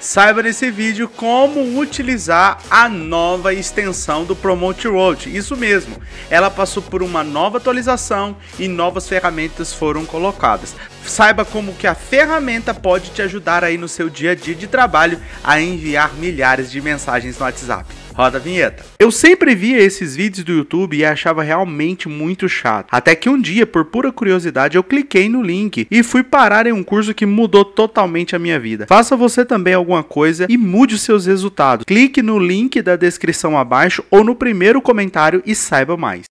Saiba nesse vídeo como utilizar a nova extensão do Promote Road. Isso mesmo, ela passou por uma nova atualização e novas ferramentas foram colocadas. Saiba como que a ferramenta pode te ajudar aí no seu dia a dia de trabalho a enviar milhares de mensagens no WhatsApp. Roda a vinheta. Eu sempre via esses vídeos do YouTube e achava realmente muito chato. Até que um dia, por pura curiosidade, eu cliquei no link e fui parar em um curso que mudou totalmente a minha vida. Faça você também alguma coisa e mude os seus resultados. Clique no link da descrição abaixo ou no primeiro comentário e saiba mais.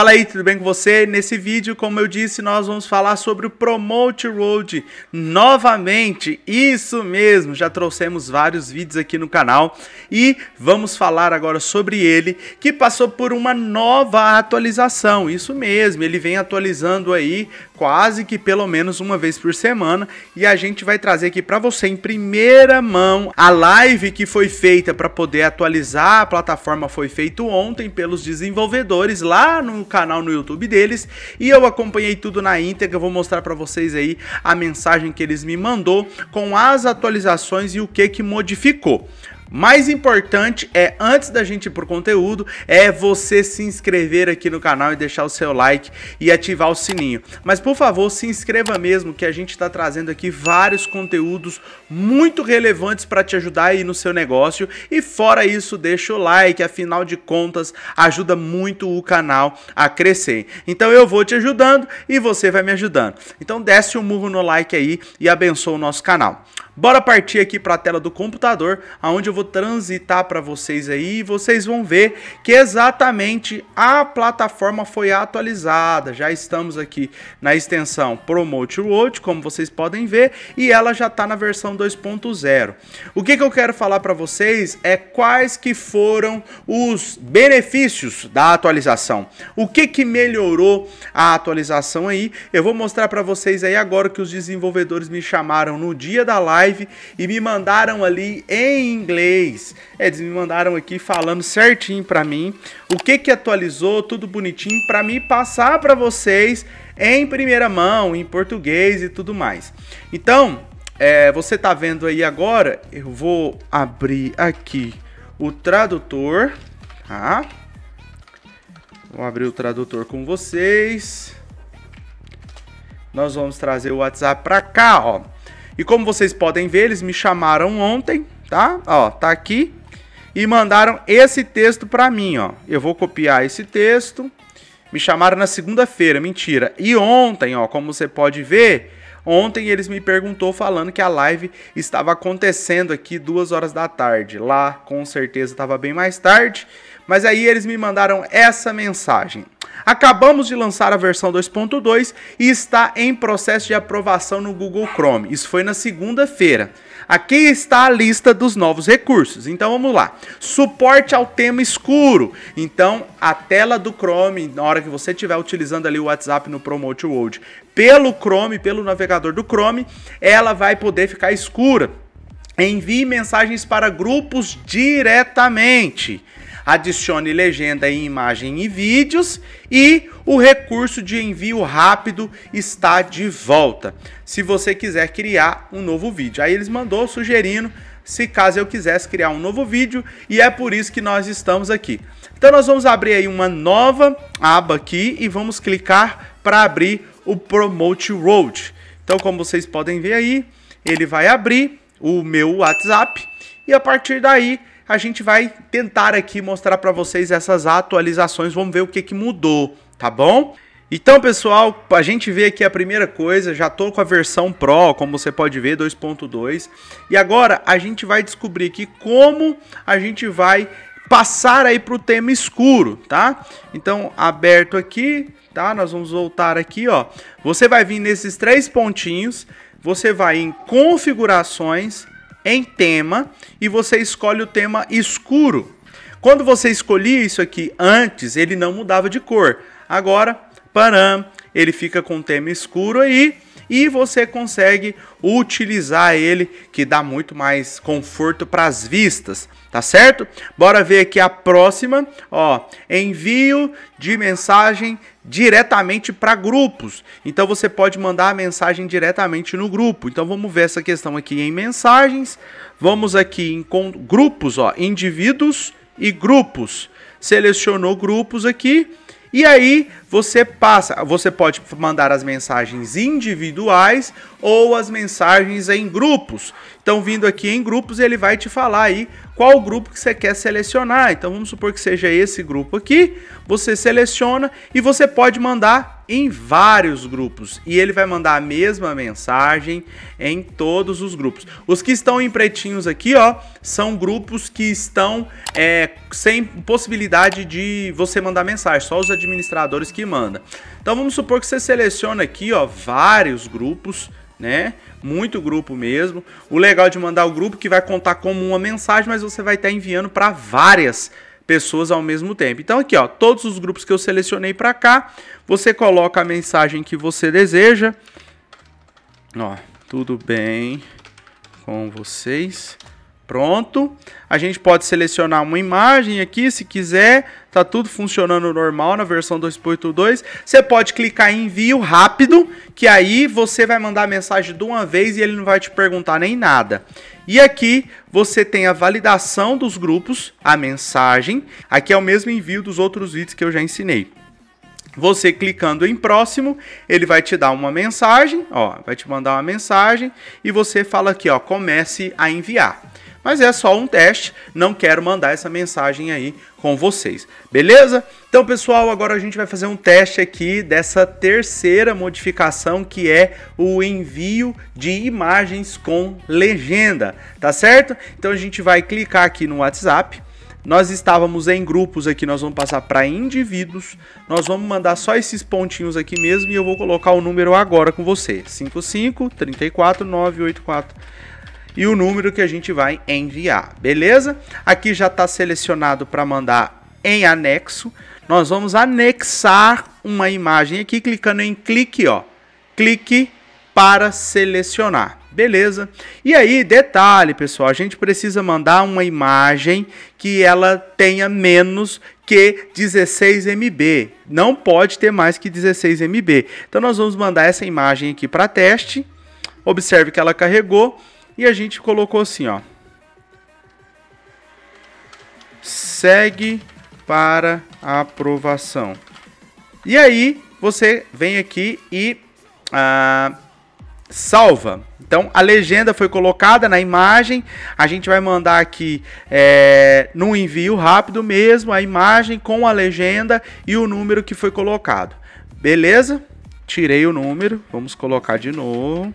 Fala aí, tudo bem com você? Nesse vídeo, como eu disse, nós vamos falar sobre o Promote Road novamente. Isso mesmo, já trouxemos vários vídeos aqui no canal e vamos falar agora sobre ele, que passou por uma nova atualização. Isso mesmo, ele vem atualizando aí quase que pelo menos uma vez por semana e a gente vai trazer aqui para você em primeira mão a live que foi feita para poder atualizar a plataforma foi feito ontem pelos desenvolvedores lá no canal no YouTube deles e eu acompanhei tudo na íntegra vou mostrar para vocês aí a mensagem que eles me mandou com as atualizações e o que que modificou mais importante é, antes da gente ir pro conteúdo, é você se inscrever aqui no canal e deixar o seu like e ativar o sininho. Mas por favor, se inscreva mesmo, que a gente está trazendo aqui vários conteúdos muito relevantes para te ajudar aí no seu negócio. E fora isso, deixa o like, afinal de contas, ajuda muito o canal a crescer. Então eu vou te ajudando e você vai me ajudando. Então desce o um murro no like aí e abençoa o nosso canal. Bora partir aqui para a tela do computador, aonde eu vou transitar para vocês aí e vocês vão ver que exatamente a plataforma foi atualizada. Já estamos aqui na extensão Promote Road, como vocês podem ver, e ela já está na versão 2.0. O que, que eu quero falar para vocês é quais que foram os benefícios da atualização. O que, que melhorou a atualização aí? Eu vou mostrar para vocês aí agora que os desenvolvedores me chamaram no dia da live live e me mandaram ali em inglês. É, eles me mandaram aqui falando certinho para mim o que que atualizou, tudo bonitinho para me passar para vocês em primeira mão, em português e tudo mais. Então, é, você tá vendo aí agora, eu vou abrir aqui o tradutor, tá? Vou abrir o tradutor com vocês. Nós vamos trazer o WhatsApp para cá, ó. E como vocês podem ver, eles me chamaram ontem, tá? Ó, tá aqui. E mandaram esse texto para mim, ó. Eu vou copiar esse texto. Me chamaram na segunda-feira, mentira. E ontem, ó, como você pode ver, ontem eles me perguntou falando que a live estava acontecendo aqui duas horas da tarde. Lá, com certeza, estava bem mais tarde. Mas aí eles me mandaram essa mensagem. Acabamos de lançar a versão 2.2 e está em processo de aprovação no Google Chrome. Isso foi na segunda-feira. Aqui está a lista dos novos recursos. Então vamos lá. Suporte ao tema escuro. Então a tela do Chrome, na hora que você estiver utilizando ali o WhatsApp no Promote World, pelo Chrome, pelo navegador do Chrome, ela vai poder ficar escura. Envie mensagens para grupos diretamente adicione legenda em imagem e vídeos e o recurso de envio rápido está de volta. Se você quiser criar um novo vídeo, aí eles mandou sugerindo se caso eu quisesse criar um novo vídeo e é por isso que nós estamos aqui. Então nós vamos abrir aí uma nova aba aqui e vamos clicar para abrir o Promote Road. Então como vocês podem ver aí, ele vai abrir o meu WhatsApp e a partir daí a gente vai tentar aqui mostrar para vocês essas atualizações, vamos ver o que, que mudou, tá bom? Então, pessoal, a gente vê aqui a primeira coisa, já tô com a versão Pro, como você pode ver, 2.2. E agora a gente vai descobrir aqui como a gente vai passar aí para o tema escuro, tá? Então, aberto aqui, tá? Nós vamos voltar aqui, ó. Você vai vir nesses três pontinhos, você vai em configurações, em tema e você escolhe o tema escuro. Quando você escolhia isso aqui antes, ele não mudava de cor. Agora, param, ele fica com o tema escuro aí e você consegue utilizar ele, que dá muito mais conforto para as vistas, tá certo? Bora ver aqui a próxima, ó, envio de mensagem diretamente para grupos. Então você pode mandar a mensagem diretamente no grupo. Então vamos ver essa questão aqui em mensagens. Vamos aqui em grupos, ó, indivíduos e grupos. Selecionou grupos aqui. E aí você passa, você pode mandar as mensagens individuais ou as mensagens em grupos. Então, vindo aqui em grupos, ele vai te falar aí qual grupo que você quer selecionar. Então, vamos supor que seja esse grupo aqui. Você seleciona e você pode mandar em vários grupos e ele vai mandar a mesma mensagem em todos os grupos. Os que estão em pretinhos aqui, ó, são grupos que estão é, sem possibilidade de você mandar mensagem, só os administradores que que manda. Então vamos supor que você seleciona aqui, ó, vários grupos, né? Muito grupo mesmo. O legal de mandar o grupo é que vai contar como uma mensagem, mas você vai estar enviando para várias pessoas ao mesmo tempo. Então aqui, ó, todos os grupos que eu selecionei para cá, você coloca a mensagem que você deseja. Ó, tudo bem com vocês? Pronto. A gente pode selecionar uma imagem aqui, se quiser. Tá tudo funcionando normal na versão 2.2. Você pode clicar em envio rápido, que aí você vai mandar a mensagem de uma vez e ele não vai te perguntar nem nada. E aqui você tem a validação dos grupos, a mensagem. Aqui é o mesmo envio dos outros vídeos que eu já ensinei. Você clicando em próximo, ele vai te dar uma mensagem, ó, vai te mandar uma mensagem e você fala aqui, ó, comece a enviar. Mas é só um teste, não quero mandar essa mensagem aí com vocês, beleza? Então, pessoal, agora a gente vai fazer um teste aqui dessa terceira modificação que é o envio de imagens com legenda, tá certo? Então a gente vai clicar aqui no WhatsApp. Nós estávamos em grupos aqui, nós vamos passar para indivíduos. Nós vamos mandar só esses pontinhos aqui mesmo e eu vou colocar o número agora com você. 55 34 984 e o número que a gente vai enviar, beleza? Aqui já está selecionado para mandar em anexo. Nós vamos anexar uma imagem aqui clicando em clique, ó. Clique para selecionar. Beleza? E aí, detalhe, pessoal, a gente precisa mandar uma imagem que ela tenha menos que 16 MB. Não pode ter mais que 16 MB. Então nós vamos mandar essa imagem aqui para teste. Observe que ela carregou e a gente colocou assim, ó. Segue para aprovação. E aí, você vem aqui e ah, salva. Então, a legenda foi colocada na imagem. A gente vai mandar aqui é, no envio rápido mesmo a imagem com a legenda e o número que foi colocado. Beleza? Tirei o número. Vamos colocar de novo.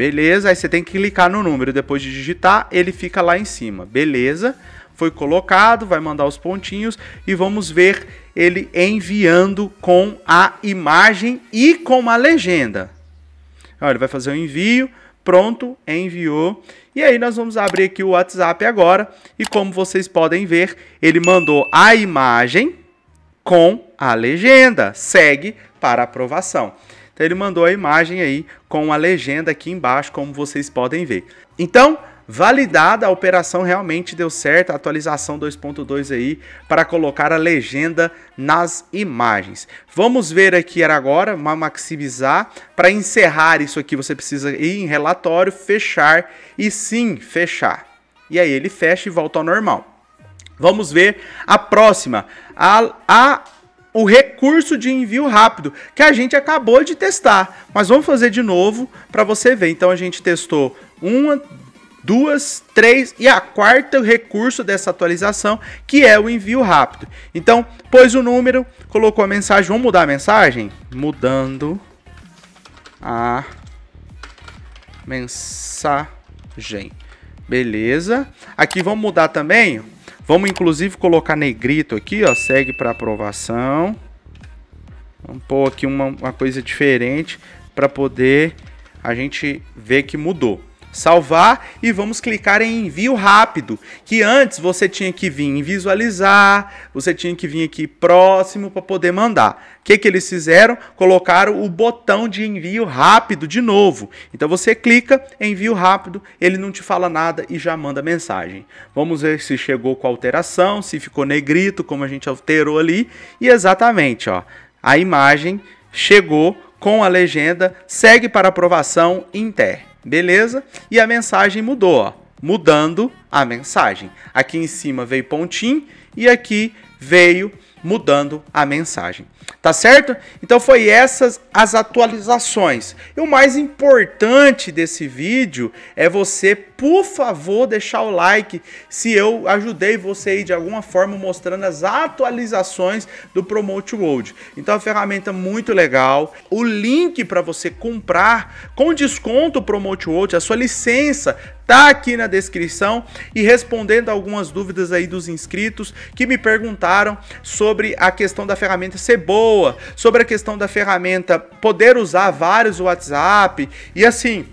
Beleza, aí você tem que clicar no número depois de digitar, ele fica lá em cima. Beleza, foi colocado, vai mandar os pontinhos e vamos ver ele enviando com a imagem e com a legenda. Olha, ele vai fazer o um envio, pronto, enviou. E aí nós vamos abrir aqui o WhatsApp agora e como vocês podem ver, ele mandou a imagem com a legenda. Segue para aprovação. Então ele mandou a imagem aí com a legenda aqui embaixo, como vocês podem ver. Então, validada a operação realmente deu certo, a atualização 2.2 aí para colocar a legenda nas imagens. Vamos ver aqui agora, maximizar, para encerrar isso aqui você precisa ir em relatório, fechar e sim, fechar. E aí ele fecha e volta ao normal. Vamos ver a próxima, a, a o recurso de envio rápido, que a gente acabou de testar. Mas vamos fazer de novo para você ver. Então a gente testou uma, duas, três e a quarta recurso dessa atualização, que é o envio rápido. Então, pôs o número, colocou a mensagem, vamos mudar a mensagem? Mudando a mensagem. Beleza. Aqui vamos mudar também Vamos inclusive colocar negrito aqui, ó, segue para aprovação. Vamos pôr aqui uma, uma coisa diferente para poder a gente ver que mudou salvar e vamos clicar em envio rápido, que antes você tinha que vir em visualizar, você tinha que vir aqui próximo para poder mandar. O que, que eles fizeram? Colocaram o botão de envio rápido de novo. Então você clica envio rápido, ele não te fala nada e já manda mensagem. Vamos ver se chegou com alteração, se ficou negrito, como a gente alterou ali. E exatamente, ó, a imagem chegou com a legenda, segue para aprovação inter. Beleza? E a mensagem mudou, ó. Mudando a mensagem. Aqui em cima veio pontinho e aqui veio mudando a mensagem. Tá certo? Então foi essas as atualizações. E o mais importante desse vídeo é você, por favor, deixar o like se eu ajudei você aí de alguma forma mostrando as atualizações do Promote World. Então é uma ferramenta muito legal. O link para você comprar com desconto Promote World, a sua licença tá aqui na descrição e respondendo algumas dúvidas aí dos inscritos que me perguntaram sobre sobre a questão da ferramenta ser boa, sobre a questão da ferramenta poder usar vários WhatsApp e assim.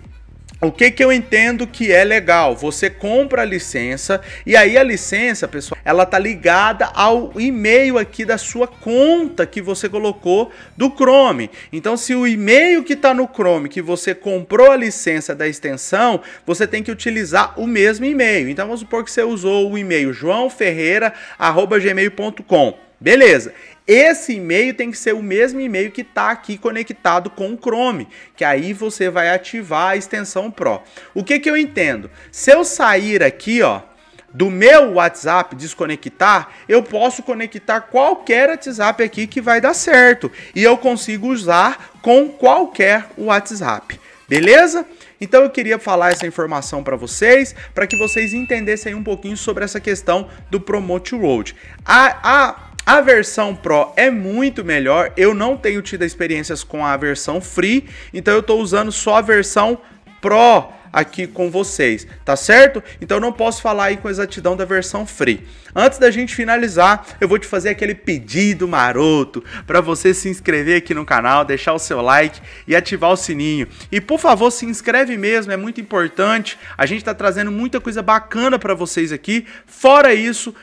O que, que eu entendo que é legal? Você compra a licença e aí a licença, pessoal, ela tá ligada ao e-mail aqui da sua conta que você colocou do Chrome. Então, se o e-mail que está no Chrome que você comprou a licença da extensão, você tem que utilizar o mesmo e-mail. Então, vamos supor que você usou o e-mail joãoferreira@gmail.com Beleza. Esse e-mail tem que ser o mesmo e-mail que está aqui conectado com o Chrome, que aí você vai ativar a extensão Pro. O que, que eu entendo? Se eu sair aqui, ó, do meu WhatsApp desconectar, eu posso conectar qualquer WhatsApp aqui que vai dar certo. E eu consigo usar com qualquer WhatsApp. Beleza? Então eu queria falar essa informação para vocês, para que vocês entendessem um pouquinho sobre essa questão do Promote Road. A, a a versão Pro é muito melhor, eu não tenho tido experiências com a versão Free, então eu estou usando só a versão Pro aqui com vocês, tá certo? Então não posso falar aí com exatidão da versão free. Antes da gente finalizar, eu vou te fazer aquele pedido maroto para você se inscrever aqui no canal, deixar o seu like e ativar o sininho. E por favor, se inscreve mesmo, é muito importante. A gente tá trazendo muita coisa bacana para vocês aqui. Fora isso,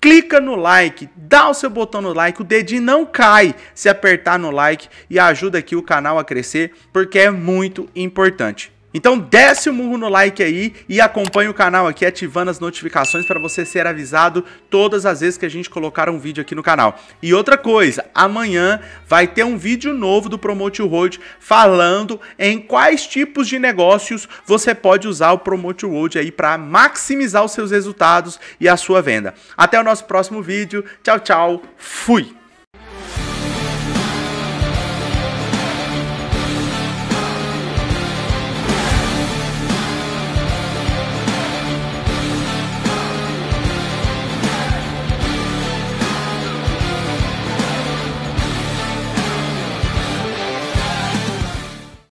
clica no like, dá o seu botão no like, o dedinho não cai se apertar no like e ajuda aqui o canal a crescer, porque é muito importante. Então desce o murro no like aí e acompanhe o canal aqui ativando as notificações para você ser avisado todas as vezes que a gente colocar um vídeo aqui no canal. E outra coisa, amanhã vai ter um vídeo novo do Promote Road falando em quais tipos de negócios você pode usar o Promote Road aí para maximizar os seus resultados e a sua venda. Até o nosso próximo vídeo. Tchau, tchau. Fui.